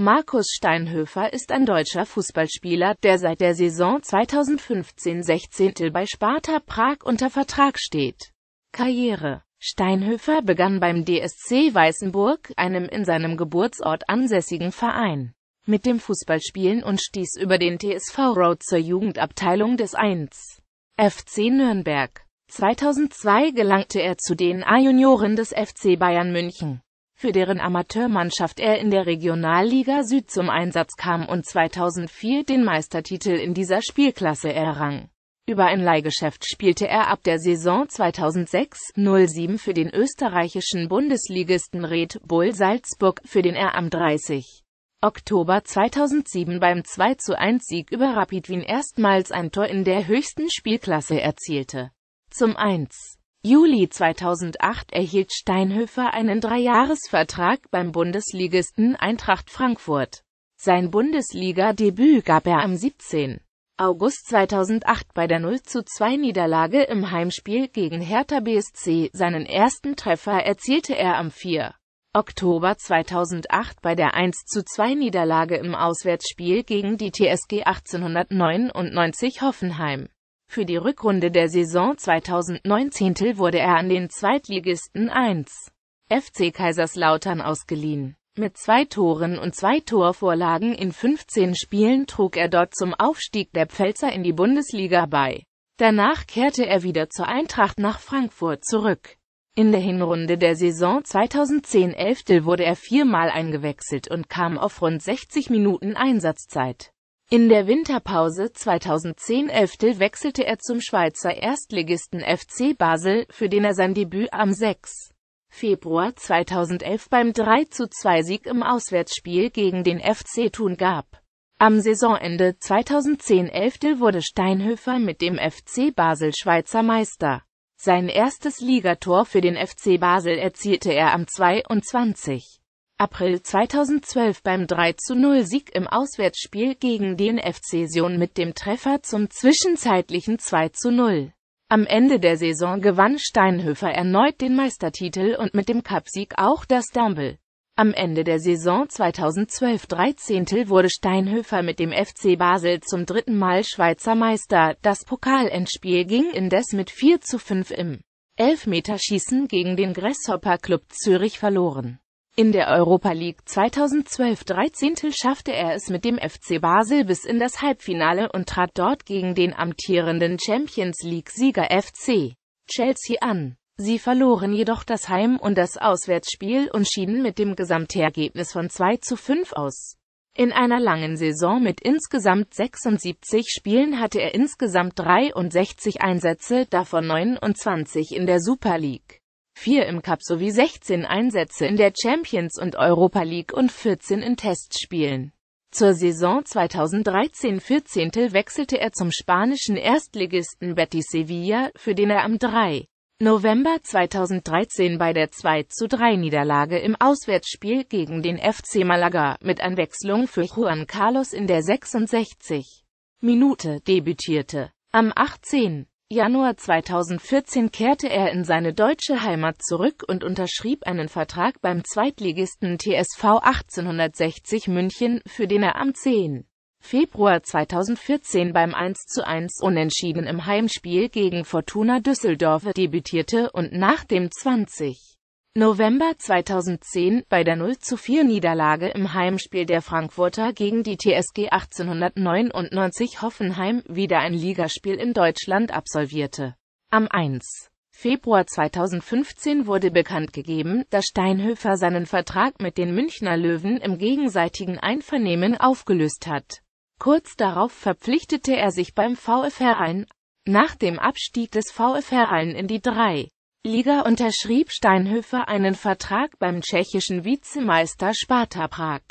Markus Steinhöfer ist ein deutscher Fußballspieler, der seit der Saison 2015-16 bei Sparta Prag unter Vertrag steht. Karriere Steinhöfer begann beim DSC Weißenburg, einem in seinem Geburtsort ansässigen Verein, mit dem Fußballspielen und stieß über den TSV Road zur Jugendabteilung des 1. FC Nürnberg. 2002 gelangte er zu den A-Junioren des FC Bayern München für deren Amateurmannschaft er in der Regionalliga Süd zum Einsatz kam und 2004 den Meistertitel in dieser Spielklasse errang. Über ein Leihgeschäft spielte er ab der Saison 2006-07 für den österreichischen Bundesligisten Red Bull Salzburg, für den er am 30. Oktober 2007 beim 2-1-Sieg über Rapid Wien erstmals ein Tor in der höchsten Spielklasse erzielte. Zum 1. Juli 2008 erhielt Steinhöfer einen Dreijahresvertrag beim Bundesligisten Eintracht Frankfurt. Sein Bundesliga-Debüt gab er am 17. August 2008 bei der 0 2 Niederlage im Heimspiel gegen Hertha BSC. Seinen ersten Treffer erzielte er am 4. Oktober 2008 bei der 1 2 Niederlage im Auswärtsspiel gegen die TSG 1899 Hoffenheim. Für die Rückrunde der Saison 2019 wurde er an den Zweitligisten 1. FC Kaiserslautern ausgeliehen. Mit zwei Toren und zwei Torvorlagen in 15 Spielen trug er dort zum Aufstieg der Pfälzer in die Bundesliga bei. Danach kehrte er wieder zur Eintracht nach Frankfurt zurück. In der Hinrunde der Saison 2010-11 wurde er viermal eingewechselt und kam auf rund 60 Minuten Einsatzzeit. In der Winterpause 2010-11 wechselte er zum Schweizer Erstligisten FC Basel, für den er sein Debüt am 6. Februar 2011 beim 3-2-Sieg im Auswärtsspiel gegen den FC Thun gab. Am Saisonende 2010-11 wurde Steinhöfer mit dem FC Basel Schweizer Meister. Sein erstes Ligator für den FC Basel erzielte er am 22. April 2012 beim 3-0-Sieg im Auswärtsspiel gegen den FC Sion mit dem Treffer zum zwischenzeitlichen 2-0. Am Ende der Saison gewann Steinhöfer erneut den Meistertitel und mit dem Cupsieg auch das Dumble. Am Ende der Saison 2012-13 wurde Steinhöfer mit dem FC Basel zum dritten Mal Schweizer Meister, das Pokalendspiel ging indes mit 4 zu 5 im Elfmeterschießen gegen den Grasshopper Club Zürich verloren. In der Europa League 2012-13 schaffte er es mit dem FC Basel bis in das Halbfinale und trat dort gegen den amtierenden Champions League-Sieger FC Chelsea an. Sie verloren jedoch das Heim- und das Auswärtsspiel und schieden mit dem Gesamtergebnis von 2 zu 5 aus. In einer langen Saison mit insgesamt 76 Spielen hatte er insgesamt 63 Einsätze, davon 29 in der Super League. 4 im Cup sowie 16 Einsätze in der Champions und Europa League und 14 in Testspielen. Zur Saison 2013-14 wechselte er zum spanischen Erstligisten Betis Sevilla, für den er am 3. November 2013 bei der 2 zu 3 Niederlage im Auswärtsspiel gegen den FC Malaga mit Anwechslung für Juan Carlos in der 66. Minute debütierte. Am 18. Januar 2014 kehrte er in seine deutsche Heimat zurück und unterschrieb einen Vertrag beim Zweitligisten TSV 1860 München, für den er am 10. Februar 2014 beim 1 zu 1 Unentschieden im Heimspiel gegen Fortuna Düsseldorf debütierte und nach dem 20. November 2010 bei der 0 zu 4 Niederlage im Heimspiel der Frankfurter gegen die TSG 1899 Hoffenheim wieder ein Ligaspiel in Deutschland absolvierte. Am 1. Februar 2015 wurde bekannt gegeben, dass Steinhöfer seinen Vertrag mit den Münchner Löwen im gegenseitigen Einvernehmen aufgelöst hat. Kurz darauf verpflichtete er sich beim VfR ein. Nach dem Abstieg des VfR ein in die 3. Liga unterschrieb Steinhöfer einen Vertrag beim tschechischen Vizemeister Sparta Prag.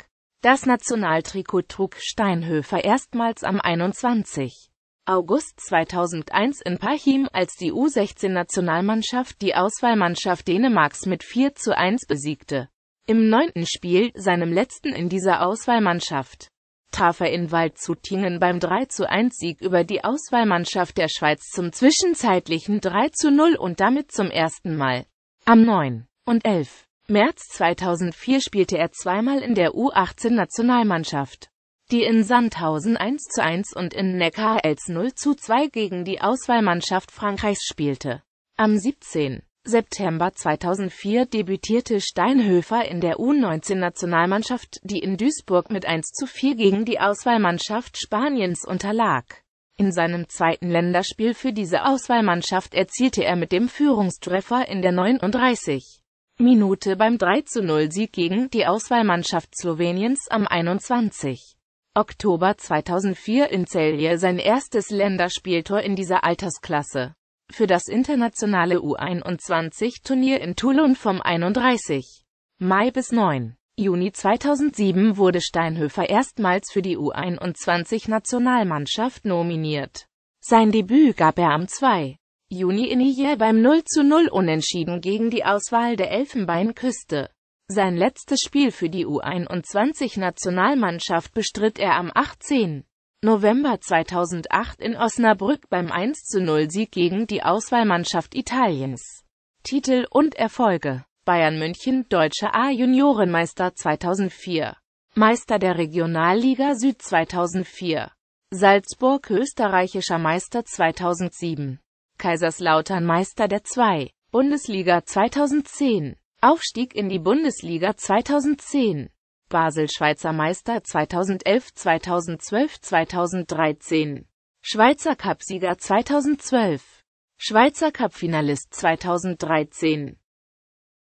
Das Nationaltrikot trug Steinhöfer erstmals am 21. August 2001 in Parchim, als die U16-Nationalmannschaft die Auswahlmannschaft Dänemarks mit 4 zu 1 besiegte. Im neunten Spiel, seinem letzten in dieser Auswahlmannschaft, traf er in Wald zu Tingen beim 3-1-Sieg zu über die Auswahlmannschaft der Schweiz zum zwischenzeitlichen 3-0 zu und damit zum ersten Mal. Am 9. und 11. März 2004 spielte er zweimal in der U18-Nationalmannschaft, die in Sandhausen 1-1 zu und in Neckar als 0-2 zu gegen die Auswahlmannschaft Frankreichs spielte. Am 17. September 2004 debütierte Steinhöfer in der U19-Nationalmannschaft, die in Duisburg mit 1 zu 4 gegen die Auswahlmannschaft Spaniens unterlag. In seinem zweiten Länderspiel für diese Auswahlmannschaft erzielte er mit dem Führungstreffer in der 39. Minute beim 3 0 sieg gegen die Auswahlmannschaft Sloweniens am 21. Oktober 2004 in Celje sein erstes Länderspieltor in dieser Altersklasse für das internationale U21-Turnier in Toulon vom 31. Mai bis 9. Juni 2007 wurde Steinhöfer erstmals für die U21-Nationalmannschaft nominiert. Sein Debüt gab er am 2. Juni in Hier beim 0 zu 0 Unentschieden gegen die Auswahl der Elfenbeinküste. Sein letztes Spiel für die U21-Nationalmannschaft bestritt er am 18. November 2008 in Osnabrück beim 1-0-Sieg gegen die Auswahlmannschaft Italiens. Titel und Erfolge Bayern München, deutscher A-Juniorenmeister 2004, Meister der Regionalliga Süd 2004, Salzburg österreichischer Meister 2007, Kaiserslautern Meister der 2, Bundesliga 2010, Aufstieg in die Bundesliga 2010, Basel Schweizer Meister 2011, 2012, 2013. Schweizer Cup Sieger 2012. Schweizer Cup Finalist 2013.